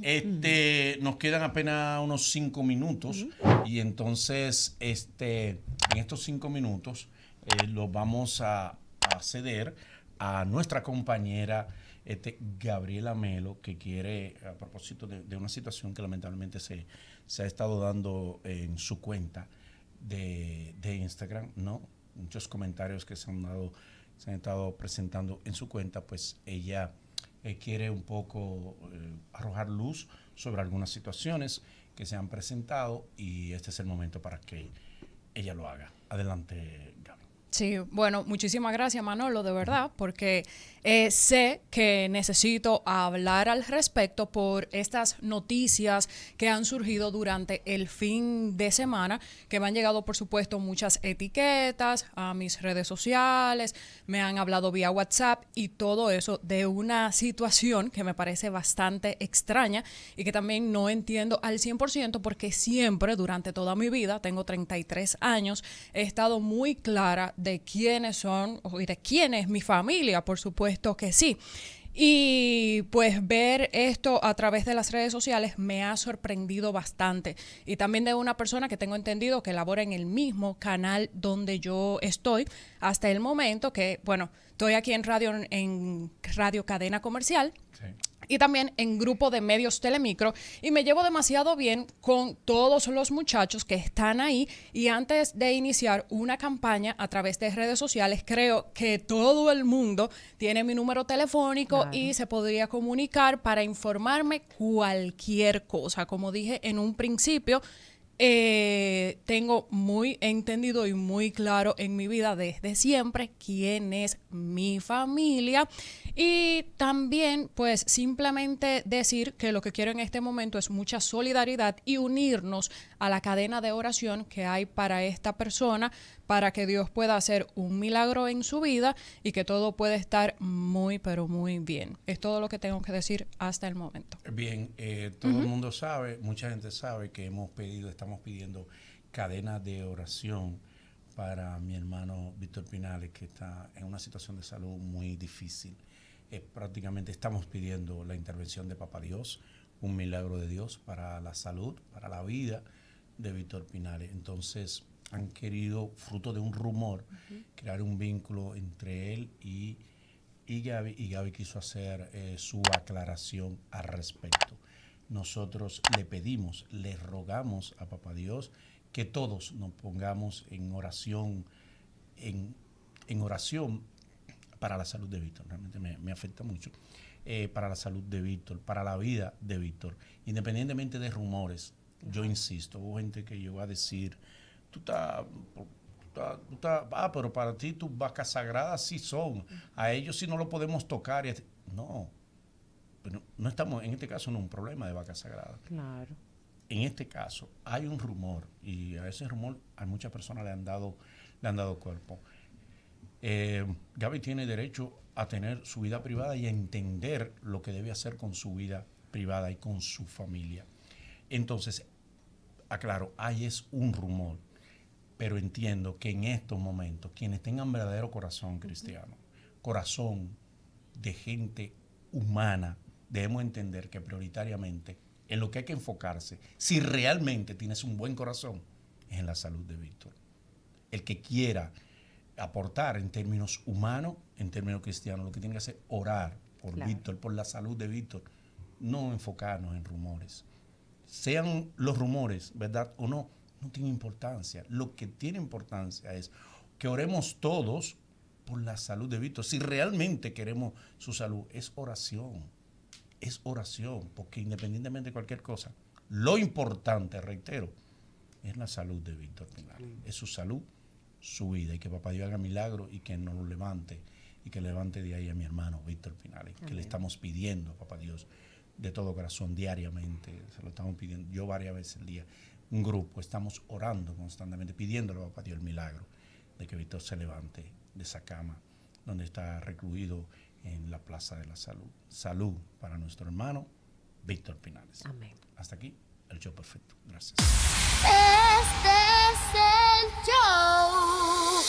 Este, Nos quedan apenas unos cinco minutos y entonces este, en estos cinco minutos eh, los vamos a, ceder a nuestra compañera este, Gabriela Melo, que quiere, a propósito de, una situación que lamentablemente se, se, ha estado dando en su cuenta de, de Instagram, ¿no? Muchos comentarios que se han dado, se han estado presentando en su cuenta, pues ella eh, quiere un poco eh, arrojar luz sobre algunas situaciones que se han presentado y este es el momento para que ella lo haga. Adelante, Sí, bueno, muchísimas gracias Manolo, de verdad, porque eh, sé que necesito hablar al respecto por estas noticias que han surgido durante el fin de semana, que me han llegado, por supuesto, muchas etiquetas a mis redes sociales, me han hablado vía WhatsApp y todo eso de una situación que me parece bastante extraña y que también no entiendo al 100% porque siempre, durante toda mi vida, tengo 33 años, he estado muy clara de quiénes son y de quién es mi familia, por supuesto que sí. Y pues ver esto a través de las redes sociales me ha sorprendido bastante. Y también de una persona que tengo entendido que labora en el mismo canal donde yo estoy hasta el momento, que bueno, estoy aquí en radio, en radio cadena comercial y también en grupo de medios Telemicro. Y me llevo demasiado bien con todos los muchachos que están ahí. Y antes de iniciar una campaña a través de redes sociales, creo que todo el mundo tiene mi número telefónico y se podría comunicar para informarme cualquier cosa. Como dije en un principio, eh, tengo muy entendido y muy claro en mi vida desde siempre quién es mi familia y también, pues, simplemente decir que lo que quiero en este momento es mucha solidaridad y unirnos a la cadena de oración que hay para esta persona, para que Dios pueda hacer un milagro en su vida y que todo pueda estar muy, pero muy bien. Es todo lo que tengo que decir hasta el momento. Bien, eh, todo el mundo sabe, mucha gente sabe que hemos pedido, estamos pidiendo cadenas de oración para mi hermano Víctor Pinales, que está en una situación de salud muy difícil. Eh, prácticamente estamos pidiendo la intervención de Papa Dios, un milagro de Dios para la salud, para la vida de Víctor Pinares. Entonces han querido, fruto de un rumor, crear un vínculo entre él y, y Gaby, y Gaby quiso hacer eh, su aclaración al respecto. Nosotros le pedimos, le rogamos a Papá Dios que todos nos pongamos en oración, en, en oración para la salud de Víctor. Realmente me, afecta mucho. Eh, para la salud de Víctor, para la vida de Víctor. Independientemente de rumores, yo insisto, hubo gente que llegó a decir, tú estás... ah, pero para ti tus vacas sagradas sí son. A ellos sí no lo podemos tocar. no, pero no estamos, en este caso no es un problema de vacas sagradas. Claro. En este caso hay un rumor y a ese rumor a muchas personas le han dado, le han dado cuerpo. Eh, Gaby tiene derecho a tener su vida privada y a entender lo que debe hacer con su vida privada y con su familia. Entonces, aclaro, ahí es un rumor, pero entiendo que en estos momentos quienes tengan verdadero corazón cristiano, corazón de gente humana, debemos entender que prioritariamente en lo que hay que enfocarse, si realmente tienes un buen corazón, es en la salud de Víctor. El que quiera aportar en términos humanos, en términos cristianos. Lo que tiene que hacer es orar por Víctor, por la salud de Víctor. No enfocarnos en rumores. Sean los rumores, ¿verdad? O no, no tiene importancia. Lo que tiene importancia es que oremos todos por la salud de Víctor. Si realmente queremos su salud, es oración. Es oración, porque independientemente de cualquier cosa, lo importante, reitero, es la salud de Víctor Es su salud su vida y que papá Dios haga milagro y que no lo levante y que levante de ahí a mi hermano Víctor Pinales, que le estamos pidiendo, papá Dios, de todo corazón, diariamente, se lo estamos pidiendo, yo varias veces al día, un grupo, estamos orando constantemente, pidiéndole a papá Dios el milagro de que Víctor se levante de esa cama donde está recluido en la Plaza de la Salud. Salud para nuestro hermano Víctor Pinales. Hasta aquí el show perfecto. Gracias. Este es el show